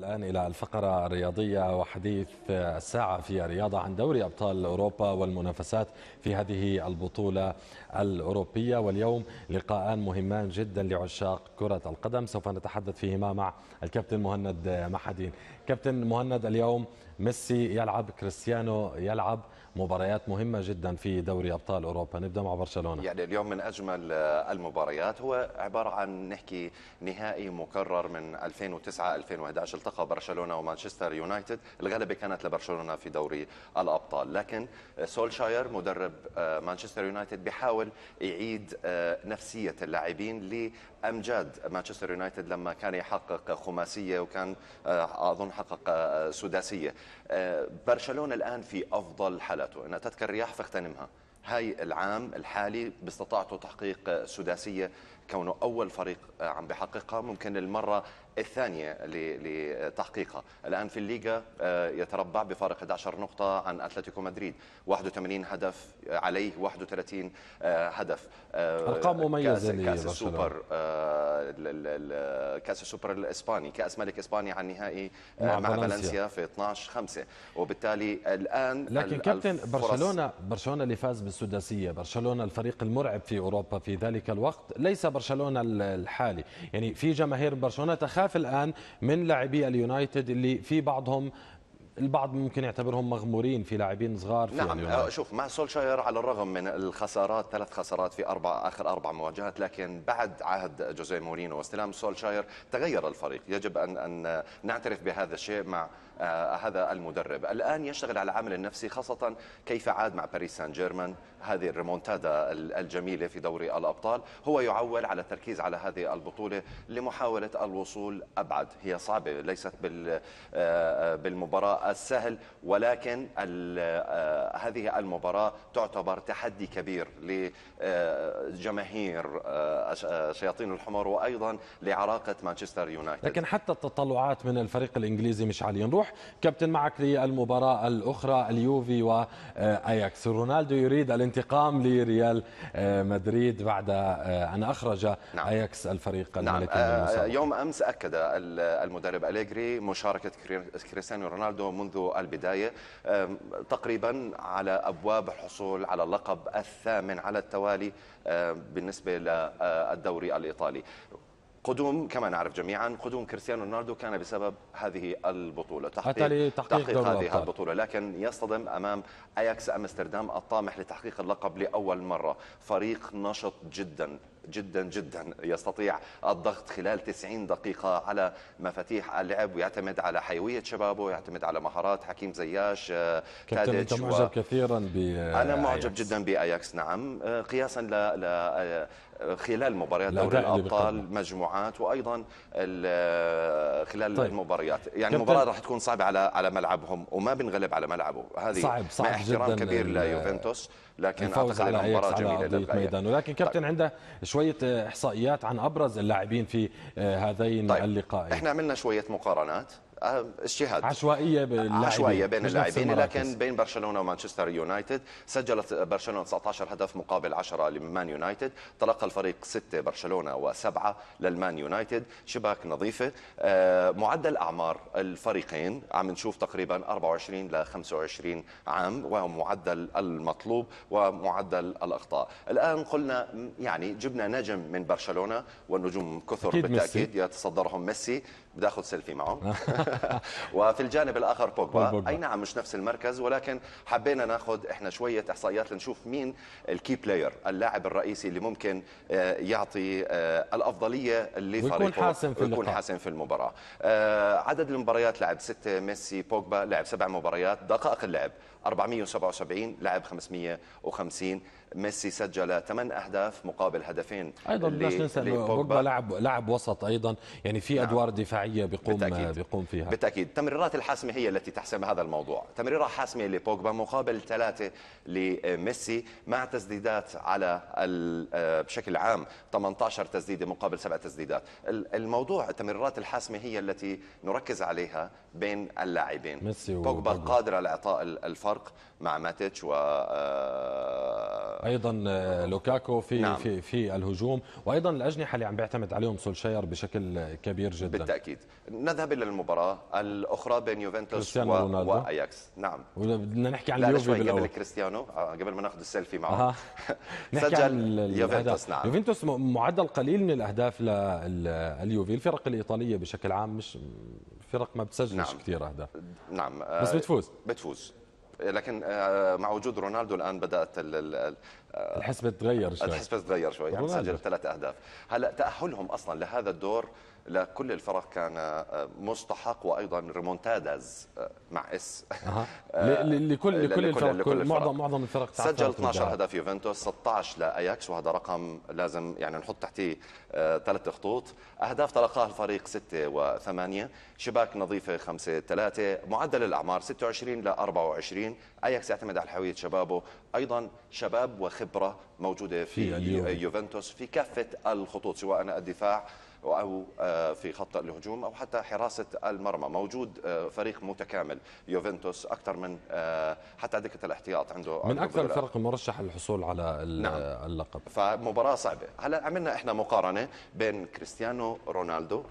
الآن إلى الفقرة الرياضية وحديث الساعة في الرياضة عن دوري أبطال أوروبا والمنافسات في هذه البطولة الأوروبية واليوم لقاءان مهمان جدا لعشاق كرة القدم سوف نتحدث فيهما مع الكابتن مهند محدين كابتن مهند اليوم ميسي يلعب كريستيانو يلعب مباريات مهمة جدا في دوري أبطال أوروبا نبدأ مع برشلونة يعني اليوم من أجمل آه، المباريات هو عبارة عن نحكي نهائي مكرر من 2009-2011 التقى برشلونة ومانشستر يونايتد الغلبة كانت لبرشلونة في دوري الأبطال لكن آه، سولشاير مدرب آه، مانشستر يونايتد بيحاول يعيد نفسية اللاعبين امجاد مانشستر يونايتد لما كان يحقق خماسيه وكان آه، اظن حقق آه، سداسيه آه، برشلونه الان في افضل حالاته ان تذكر الرياح فاغتنمها هاي العام الحالي باستطاعته تحقيق سداسيه كونه أول فريق آه، عم بحققها ممكن المرة الثانية لتحقيقها الآن في الليغا آه، يتربع بفارق 11 نقطة عن أتلتيكو مدريد 81 هدف آه، عليه 31 هدف أرقام مميزة كأس, كأس السوبر كأس السوبر الإسباني كأس ملك إسبانيا عن نهائي مع, مع فالنسيا في 12 5 وبالتالي الآن لكن كابتن برشلونة برشلونة اللي فاز بالسداسية برشلونة الفريق المرعب في أوروبا في ذلك الوقت ليس برشلونة برشلونه الحالي يعني في جماهير برشلونه تخاف الان من لاعبي اليونايتد اللي في بعضهم البعض ممكن يعتبرهم مغمورين في لاعبين صغار في نعم يعني اليونايتد. آه، شوف مع سولشاير على الرغم من الخسارات ثلاث خسارات في اربع اخر اربع مواجهات لكن بعد عهد جوزيه مورينو واستلام سولشاير تغير الفريق يجب ان ان نعترف بهذا الشيء مع آه، هذا المدرب الآن يشتغل على العامل النفسي خاصة كيف عاد مع باريس سان جيرمان هذه الريمونتادا الجميلة في دوري الأبطال هو يعول على التركيز على هذه البطولة لمحاولة الوصول أبعد هي صعبة ليست آه، بالمباراة السهل ولكن آه، هذه المباراة تعتبر تحدي كبير لجماهير آه، آه، شياطين الحمر وأيضا لعراقة مانشستر يونايتد لكن حتى التطلعات من الفريق الإنجليزي مش عالية نروح كابتن معك للمباراة الأخرى اليوفي وأياكس آه، رونالدو يريد الانتقام لريال مدريد بعد أن أخرج نعم. أياكس الفريق نعم. المصاب. يوم أمس أكد المدرب أليجري مشاركة كريستيانو رونالدو منذ البداية تقريبا على أبواب الحصول على اللقب الثامن على التوالي آه، بالنسبة للدوري الإيطالي قدوم كما نعرف جميعا قدوم كريستيانو رونالدو كان بسبب هذه البطوله تحقيق, تحقيق, تحقيق هذه الأبطال. البطوله لكن يصطدم امام اياكس امستردام الطامح لتحقيق اللقب لاول مره فريق نشط جدا جدا جدا يستطيع الضغط خلال 90 دقيقة على مفاتيح اللعب ويعتمد على حيوية شبابه ويعتمد على مهارات حكيم زياش آه، كابتن انت معجب و... كثيرا ب أنا معجب جدا بأياكس نعم آه، قياسا ل... ل... آه، خلال مباريات دوري الابطال مجموعات وايضا خلال طيب. المباريات يعني المباراه راح تكون صعبه على على ملعبهم وما بنغلب على ملعبه هذه صعب صعب مع احترام كبير ليوفنتوس لكن الفوز على على ارضيه للغايه ولكن كابتن طيب. عنده شويه احصائيات عن ابرز اللاعبين في آه، هذين طيب. اللقاءين احنا عملنا شويه مقارنات اجتهاد آه، عشوائيه باللاعبين عشوائيه بين آه، اللاعبين لكن بين برشلونه ومانشستر يونايتد سجلت برشلونه 19 هدف مقابل 10 لمان يونايتد تلقى الفريق 6 برشلونه وسبعه للمان يونايتد شباك نظيفه آه، معدل اعمار الفريقين عم نشوف تقريبا 24 ل 25 عام وهو معدل المطلوب ومعدل الاخطاء الان قلنا يعني جبنا نجم من برشلونه والنجوم كثر بالتاكيد ميسي. يتصدرهم ميسي بدي اخذ سيلفي معه وفي الجانب الاخر بوجبا اي نعم مش نفس المركز ولكن حبينا ناخذ احنا شويه احصائيات لنشوف مين الكي بلاير اللاعب الرئيسي اللي ممكن آه، يعطي آه، الافضليه لفريقه ويكون حاسم في ويكون حاسم في المباراه آه، عدد المباريات لعب سته ميسي بوجبا لعب سبع مباريات دقائق اللعب 477 لعب 550 ميسي سجل 8 اهداف مقابل هدفين ايضا لا ننسى بوجبا لعب لاعب وسط ايضا يعني في نعم. ادوار نعم. دفاعيه بيقوم بتأكيد. بيقوم فيها بالتاكيد التمريرات الحاسمه هي التي تحسم هذا الموضوع تمريره حاسمه لبوجبا مقابل ثلاثه لميسي مع تسديدات على آه، بشكل عام 18 تسديده مقابل سبع تسديدات الموضوع التمريرات الحاسمه هي التي نركز عليها بين اللاعبين ميسي بوجبا قادر على اعطاء الفرق مع ماتيتش و آه، ايضا آه، لوكاكو في نعم. في في الهجوم وايضا الاجنحه اللي عم بيعتمد عليهم سولشاير بشكل كبير جدا بالتاكيد نذهب الى المباراه الاخرى بين يوفنتوس و... واياكس نعم بدنا نحكي عن اليوفي قبل كريستيانو آه، قبل ما ناخذ السيلفي معه سجل يوفنتوس نعم يوفنتوس معدل قليل من الاهداف لليوفي الفرق الايطاليه بشكل عام مش فرق ما بتسجلش نعم. كثير اهداف نعم بس آه، بتفوز بتفوز لكن آه، مع وجود رونالدو الان بدات الحسبة تغير شوي الحسبة تغير شوي يعني سجل ثلاث أهداف هلا تأهلهم أصلا لهذا الدور لكل الفرق كان آه، مستحق وايضا ريمونتاداز آه، مع اس آه، لكل لكل الفرق لكل معظم معظم الفرق سجل 12 هدف يوفنتوس 16 لاياكس وهذا رقم لازم يعني نحط تحتيه ثلاث خطوط اهداف تلقاها الفريق 6 و8 شباك نظيفه 5 3 معدل الاعمار 26 ل 24 اياكس يعتمد على حوية شبابه ايضا شباب وخ خبرة موجودة في, في يوفنتوس في كافة الخطوط سواء الدفاع أو في خط الهجوم أو حتى حراسة المرمى موجود آه، فريق متكامل يوفنتوس أكثر من آه، حتى دكة الاحتياط عنده من أكثر الفرق المرشح للحصول على نعم. اللقب نعم. فمباراة صعبة هلا عملنا إحنا مقارنة بين كريستيانو رونالدو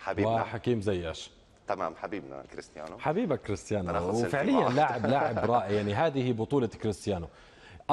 حبيبنا وحكيم زياش تمام حبيبنا كريستيانو حبيبك كريستيانو وفعليا لاعب لاعب رائع يعني هذه بطولة كريستيانو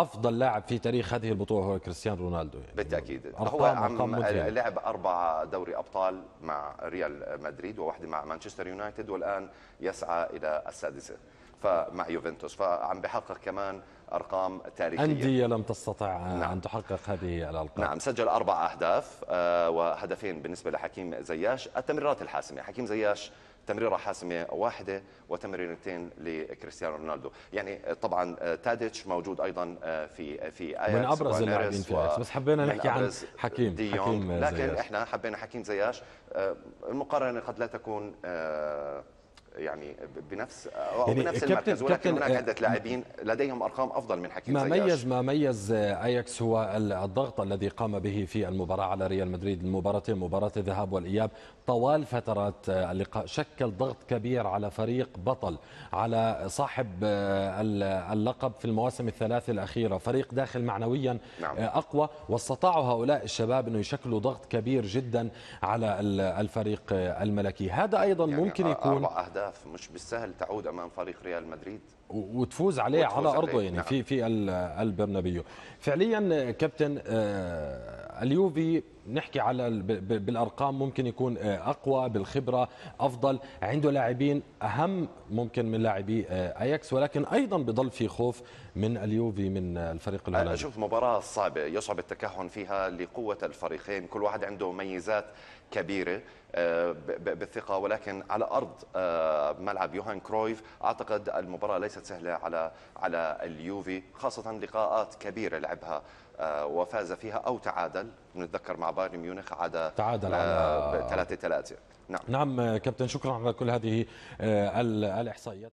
افضل لاعب في تاريخ هذه البطوله هو كريستيانو رونالدو يعني بالتاكيد هو عم لعب اربع دوري ابطال مع ريال مدريد وواحده مع مانشستر يونايتد والان يسعى الى السادسه فمع يوفنتوس فعم بحقق كمان ارقام تاريخيه انديه لم تستطع نعم. ان تحقق هذه الالقاب نعم سجل اربع اهداف آه، وهدفين بالنسبه لحكيم زياش التمريرات الحاسمه حكيم زياش تمريره حاسمه واحده وتمريرتين لكريستيانو رونالدو يعني طبعا آه، تاديتش موجود ايضا آه، في في اياكس من ابرز اللاعبين في اياكس بس حبينا نحكي عن حكيم حكيم لكن زياش. لكن احنا حبينا حكيم زياش المقارنه قد لا تكون يعني بنفس او يعني بنفس المركز ولكن هناك آه، عده لاعبين لديهم ارقام افضل من حكيم ما ميز ما ميز اياكس هو الضغط الذي قام به في المباراه على ريال مدريد المباراتين مباراه الذهاب والاياب طوال فترات اللقاء شكل ضغط كبير على فريق بطل على صاحب آه، اللقب في المواسم الثلاث الاخيره فريق داخل معنويا نعم. آه، اقوى واستطاعوا هؤلاء الشباب انه يشكلوا ضغط كبير جدا على الفريق الملكي هذا ايضا يعني ممكن يكون أربع أهداف الاهداف مش بالسهل تعود امام فريق ريال مدريد وتفوز عليه وتفوز على ارضه عليه. يعني نعم. في في البرنابيو فعليا كابتن آه، اليوفي نحكي على بالارقام ممكن يكون آه، اقوى بالخبره افضل عنده لاعبين اهم ممكن من لاعبي آه، اياكس ولكن ايضا بضل في خوف من اليوفي من الفريق الهولندي شوف مباراه صعبه يصعب التكهن فيها لقوه الفريقين كل واحد عنده ميزات كبيره آه، بالثقه ولكن على ارض ملعب يوهان كرويف اعتقد المباراه ليست سهله على على اليوفي خاصه لقاءات كبيره لعبها آه، وفاز فيها أو تعادل نتذكر مع بايرن ميونخ عاد تعادل آه، على 3 3 نعم نعم كابتن شكرا على كل هذه آه، الإحصائيات